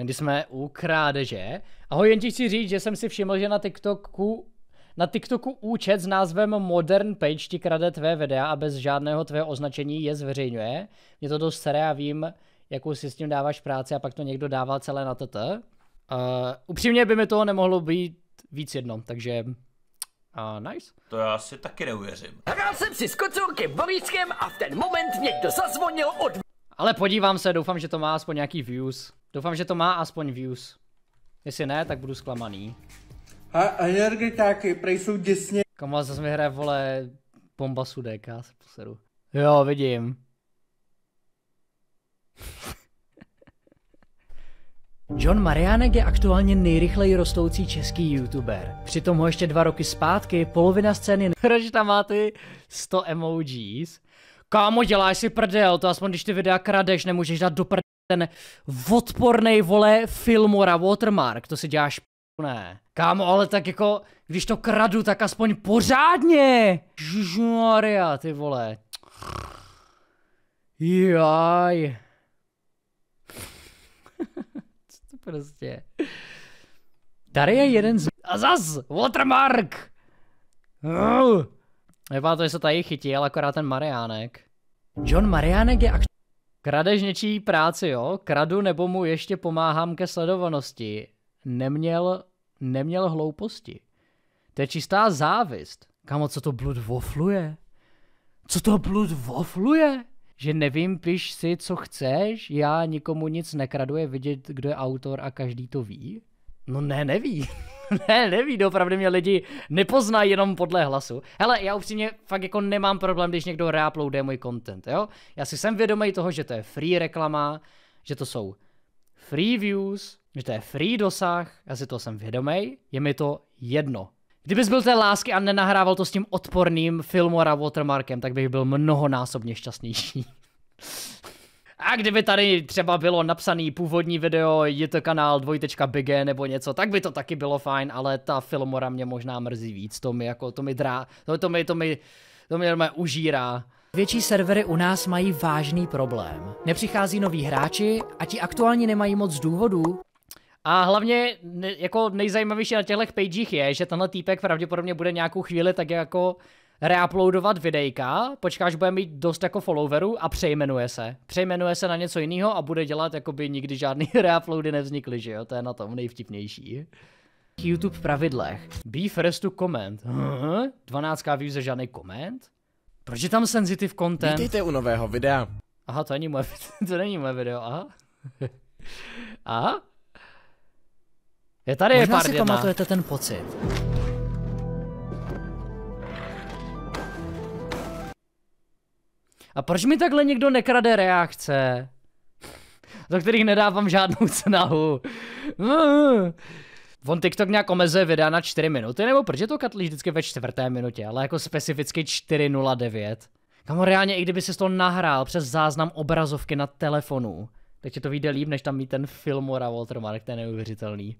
Když jsme u krádeže. Ahoj, jen ti chci říct, že jsem si všiml, že na TikToku na TikToku účet s názvem Modern Page ti krade tvé videa a bez žádného tvého označení je zveřejňuje. Mě to dost sere a vím, jakou si s tím dáváš práci a pak to někdo dává celé na TT. Uh, eh, upřímně by mi toho nemohlo být víc jedno, takže uh, nice. To já si taky neuvěřím. Hrál jsem si s kocourkem Boríčkem a v ten moment někdo zazvonil od... Ale podívám se, doufám, že to má aspoň nějaký views. Doufám, že to má aspoň views. Jestli ne, tak budu zklamaný. A energetáky, prej jsou děsně. Kamu, zase mi hraje, vole, bomba sudek, já se poseru. Jo, vidím. John Mariánek je aktuálně nejrychleji rostoucí český youtuber. Přitom ho ještě dva roky zpátky polovina scény... Proč tam má ty 100 emojis? Kámo, děláš si prdel, to aspoň když ty videa kradeš, nemůžeš dát do prdel ten odporný vole Filmora Watermark, to si děláš ne. Kámo, ale tak jako, když to kradu, tak aspoň pořádně. Žužmaria, ty vole. Jaj. Co to prostě? Tady je jeden z... A zas! Watermark! Vypadá to, že se tady chytil, akorát ten Mariánek. John Mariánek je akč... Kradeš něčí práci, jo? Kradu nebo mu ještě pomáhám ke sledovanosti. Neměl, neměl hlouposti. To je čistá závist. Kamo, co to blud vofluje? Co to blud vofluje? Že nevím, piš si, co chceš, já nikomu nic nekraduje. vidět, kdo je autor a každý to ví? No ne, neví. ne, neví, opravdu mě lidi nepoznají jenom podle hlasu. Hele, já upřímně fakt jako nemám problém, když někdo reuploaduje můj content, jo? Já si jsem vědomý toho, že to je free reklama, že to jsou free views, že to je free dosah, já si to jsem vědomý, je mi to jedno. Kdybys byl té lásky a nenahrával to s tím odporným Filmora Watermarkem, tak bych byl mnohonásobně šťastnější. A kdyby tady třeba bylo napsaný původní video, je to kanál 2.bg nebo něco, tak by to taky bylo fajn, ale ta Filmora mě možná mrzí víc, to mi jako, to mi drá, to, to mi, to mi, to mi mi užírá. Větší servery u nás mají vážný problém. Nepřichází noví hráči a ti aktuálně nemají moc důvodů, a hlavně jako nejzajímavější na těchto pagech je, že tenhle týpek pravděpodobně bude nějakou chvíli tak jako reuploadovat videjka, počkáš, bude mít dost jako followerů a přejmenuje se. Přejmenuje se na něco jiného a bude dělat, jako by nikdy žádný reuploady nevznikly, že jo? To je na tom nejvtipnější. YouTube pravidlech. Be first to comment. Huh? 12k views žádný koment? Proč je tam sensitive content? Vítejte u nového videa. Aha, to není moje, to není moje video, aha. aha? Je tady Možná je pár si pamatujete ten pocit A proč mi takhle někdo nekrade reakce? Do kterých nedávám žádnou cenahu. Hmm. On TikTok nějak omezuje videa na 4 minuty, nebo proč je to katlí vždycky ve čtvrté minutě, ale jako specificky 4.09. Kamo reálně, i kdyby si to nahrál přes záznam obrazovky na telefonu, tak ti to vyjde líp, než tam mít ten Filmora Walter Mark, ten je neuvěřitelný.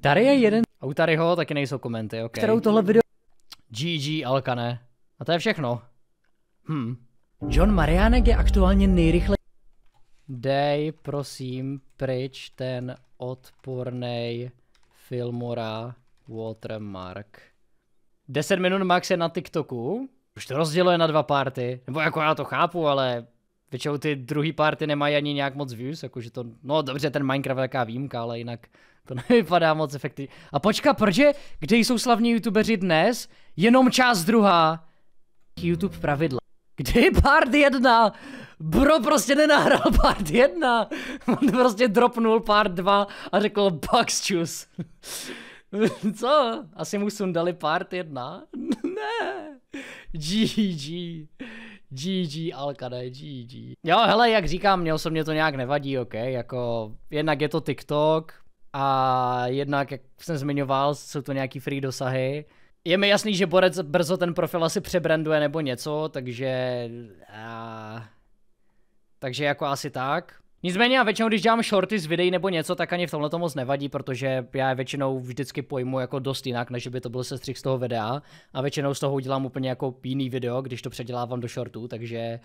Tady je jeden... A u Taryho taky nejsou komenty, ok. Kterou tohle video... GG Alkane. A to je všechno. Hm. John Marianek je aktuálně nejrychlejší. Dej, prosím, pryč ten odpornej Filmora Watermark. 10 minut max je na TikToku. Už to rozděluje na dva party. Nebo jako já to chápu, ale většinou ty druhý party nemají ani nějak moc views, jakože to, no dobře, ten Minecraft je taková výjimka, ale jinak to nevypadá moc efektivně. A počka, proč je, kde jsou slavní youtubeři dnes? Jenom část druhá. YouTube pravidla je part 1? Bro prostě nenahrál part 1. On prostě dropnul part 2 a řekl Bugs juice. Co? Asi mu sundali part 1? ne. GG. GG Alkade, GG. Jo, hele, jak říkám, mě osobně to nějak nevadí, ok, jako jednak je to TikTok a jednak, jak jsem zmiňoval, jsou to nějaký free dosahy, je mi jasný, že Borec brzo ten profil asi přebranduje nebo něco, takže... A... takže jako asi tak. Nicméně já většinou, když dělám shorty z videí nebo něco, tak ani v tomhle to moc nevadí, protože já je většinou vždycky pojmu jako dost jinak, než by to byl sestřih z toho videa. A většinou z toho udělám úplně jako jiný video, když to předělávám do shortu, takže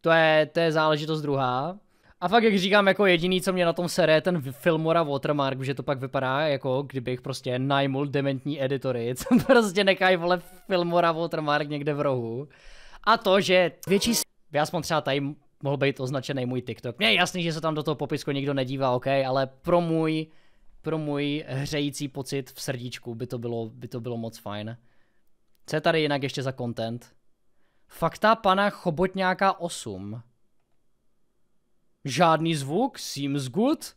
to je, to je záležitost druhá. A fakt, jak říkám, jako jediný, co mě na tom seré, je ten Filmora Watermark, že to pak vypadá jako, kdybych prostě najmul dementní editory, co prostě nekaj vole Filmora Watermark někde v rohu. A to, že větší s... já jsem třeba tady mohl být označený můj TikTok. Mně je jasný, že se tam do toho popisku nikdo nedívá, OK, ale pro můj, pro můj hřející pocit v srdíčku by to bylo, by to bylo moc fajn. Co je tady jinak ještě za content? Fakta pana Chobotňáka 8. Žádný zvuk, seems good.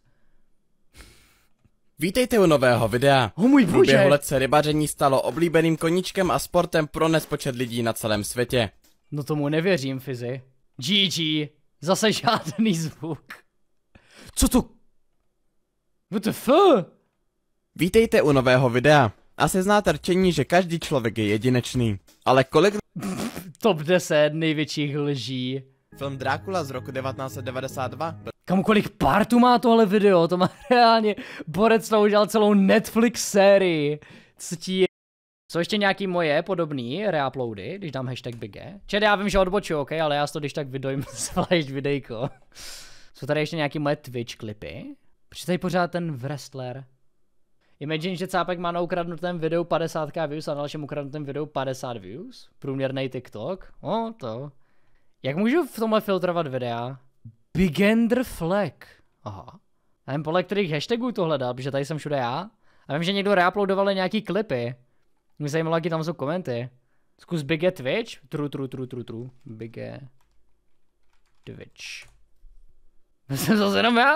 Vítejte u nového videa. O můj bože. V průběhu let se rybaření stalo oblíbeným koníčkem a sportem pro nespočet lidí na celém světě. No tomu nevěřím, Fizi. GG. Zase žádný zvuk. Co to? What the fuck? Vítejte u nového videa. Asi znáte rčení, že každý člověk je jedinečný. Ale kolik... Top 10 největších lží. Film Drákula z roku 1992. Kam kolik partů má tohle video? To má reálně, Borec to udělal celou Netflix sérii. Co ti je... Jsou ještě nějaký moje podobný reuploady, když dám hashtag BG. E? Čet, já vím, že odbočuju, OK, ale já to když tak vydojím zvlášť videjko. Jsou tady ještě nějaký moje Twitch klipy. Proč tady pořád ten wrestler. Imagine, že Cápek má na ukradnutém videu 50k views a na dalším ukradnutém videu 50 views. Průměrný TikTok. O, to. Jak můžu v tomhle filtrovat videa? Bigender flag. Aha. Já nevím, podle kterých hashtagů to hledat, protože tady jsem všude já. A vím, že někdo reuploadoval nějaký klipy. Mě zajímalo, jaký tam jsou komenty. Zkus Bigge Twitch. Tru, tru, tru, tru, tru. Bigge Twitch. Jsem zase jenom já?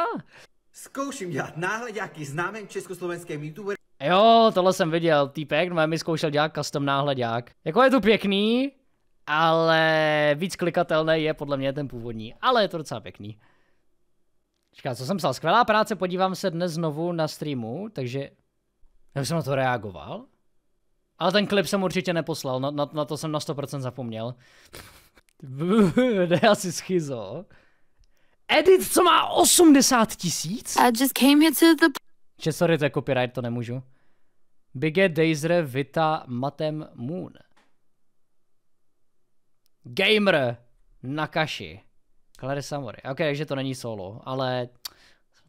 Zkouším dělat náhle nějaký známý československý YouTuber. Jo, tohle jsem viděl, týpek, no mi zkoušel dělat custom náhledák. Jako je to pěkný, ale víc klikatelné je podle mě ten původní, ale je to docela pěkný. Čeká, co jsem psal? Skvělá práce, podívám se dnes znovu na streamu, takže... Já jsem na to reagoval? Ale ten klip jsem určitě neposlal, na, na, na to jsem na 100% zapomněl. Jde asi schizo. Edit, co má 80 tisíc? I just came here to the... Če, sorry, to je copyright, to nemůžu. Bigge Dejzre Vita Matem Moon. Gamer na kaši. Clary samory. Ok, takže to není solo, ale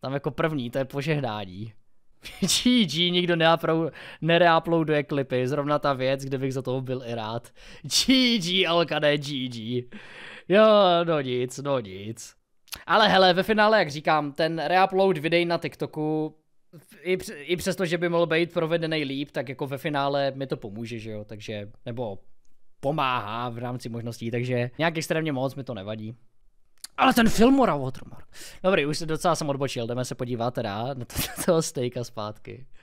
tam jako první, to je požehnání. GG, nikdo nereuploaduje klipy, zrovna ta věc, kde bych za toho byl i rád. GG, Alkane, GG. Jo, no nic, no nic. Ale hele, ve finále, jak říkám, ten reupload videí na TikToku, i, i přesto, že by mohl být provedený líp, tak jako ve finále mi to pomůže, že jo, takže, nebo pomáhá v rámci možností, takže nějak extrémně moc mi to nevadí. Ale ten film Mora Watermark. Dobrý, už se docela jsem odbočil, jdeme se podívat teda na toho stejka zpátky.